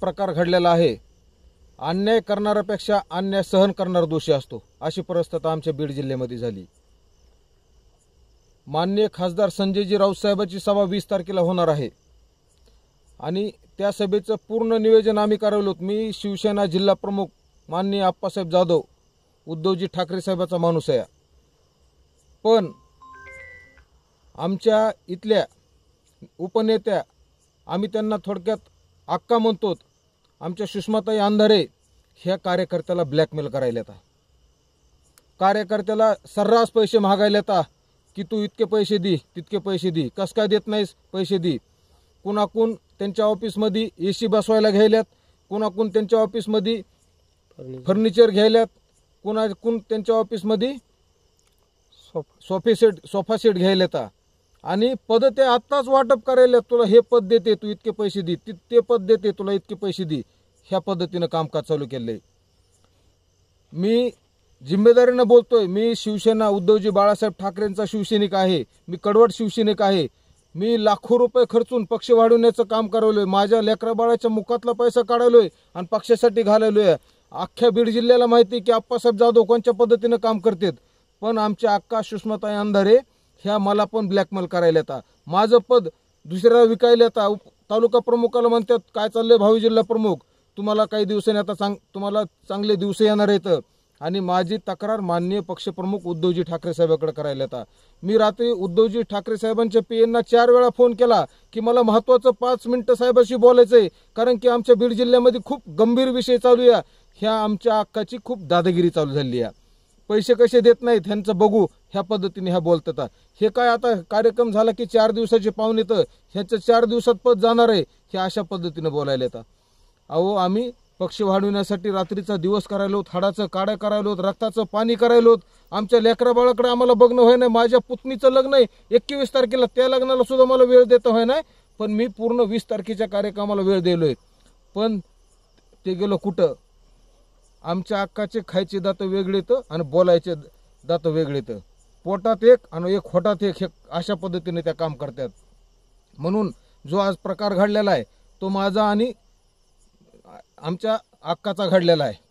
प्रकार घडलेला आहे अन्याय करणाऱ्यापेक्षा अन्याय सहन करणारा दोषी असतो अशी परिस्थिती आमच्या बीड जिल्ह्यामध्ये झाली माननीय खासदार संजयजी साहेबांची सभा वीस तारखेला होणार आहे आणि त्या सभेचं पूर्ण निवेदन आम्ही करावलो मी शिवसेना जिल्हा प्रमुख माननीय आप्पासाहेब जाधव उद्धवजी ठाकरे साहेबाचा माणूस आहे पण आमच्या इथल्या उपनेत्या आम्ही त्यांना थोडक्यात अक्का म्हणतो आमच्या सुषमाताई अंधारे ह्या कार्यकर्त्याला ब्लॅकमेल करायला येतात कार्यकर्त्याला सर्रास पैसे मागायला येतात की तू इतके पैसे दे तितके पैसे दे कस काय देत नाहीस पैसे दे कुणाकून त्यांच्या ऑफिसमध्ये ए सी बसवायला घ्यायल्यात कुणाकून त्यांच्या ऑफिसमध्ये फर्निचर घ्यायल्यात कोणाकून त्यांच्या ऑफिसमध्ये सोफा सेट सोफा सेट घ्यायला येतात आणि पद ते आत्ताच वाटप करायला तुला हे पद देते तू इतके पैसे दे ते पद देते तुला इतके पैसे दे ह्या पद्धतीनं कामकाज चालू केले मी जिम्मेदारीनं बोलतोय मी शिवसेना उद्धवजी बाळासाहेब ठाकरेंचा शिवसैनिक आहे मी कडवट शिवसैनिक आहे मी लाखो रुपये खर्चून पक्ष वाढवण्याचं काम करवलोय माझ्या लेकरा बाळाच्या मुखातला पैसा काढायलोय आणि पक्षासाठी घालवलोय अख्ख्या बीड जिल्ह्याला माहिती की आप्पासाहेब जाधव कोणत्या पद्धतीनं काम करतात पण आमच्या अक्का सुषमाताई अंधारे ह्या मला पण ब्लॅकमेल करायला येतात माझं पद दुसऱ्याला विकायला येतात तालुका प्रमुखाला म्हणतात काय चाललंय भावी जिल्हा प्रमुख तुम्हाला काही दिवसांनी आता सांग तुम्हाला चांगले दिवस येणार आहेत आणि माझी तक्रार माननीय पक्षप्रमुख उद्धवजी ठाकरे साहेबांकडे करायला येतात मी रात्री उद्धवजी ठाकरे साहेबांच्या पीएंना चार वेळा फोन केला की मला महत्वाचं पाच मिनिटं साहेबाशी बोलायचं आहे कारण की आमच्या बीड जिल्ह्यामध्ये खूप गंभीर विषय चालू या ह्या आमच्या अक्काची खूप दादागिरी चालू झाली आहे पैसे कसे देत नाहीत ह्यांचं बघू ह्या पद्धतीने ह्या बोलतात हे काय आता कार्यक्रम झाला की चार दिवसाचे पाहुणे येतं ह्याचं चार दिवसात पद जाणार आहे हे अशा पद्धतीने बोलायला येतात अहो आम्ही पक्ष वाढविण्यासाठी रात्रीचा दिवस करायलो हाडाचं काड्या करायलो रक्ताचं पाणी करायलो आमच्या लेकरा बाळाकडे आम्हाला बघणं होय नाही माझ्या पुतणीचं लग्न आहे एकवीस तारखेला त्या लग्नाला सुद्धा मला वेळ देता होय नाही पण मी पूर्ण वीस तारखेच्या कार्यक्रमाला वेळ आहे पण ते गेलो कुठं आमच्या अक्काचे खायचे दात वेगळे आणि बोलायचे दात वेगळे पोटात एक आणि एक खोटात एक हे अशा पद्धतीने त्या काम करतात म्हणून जो आज प्रकार घडलेला आहे तो माझा आणि आमच्या अक्काचा घडलेला आहे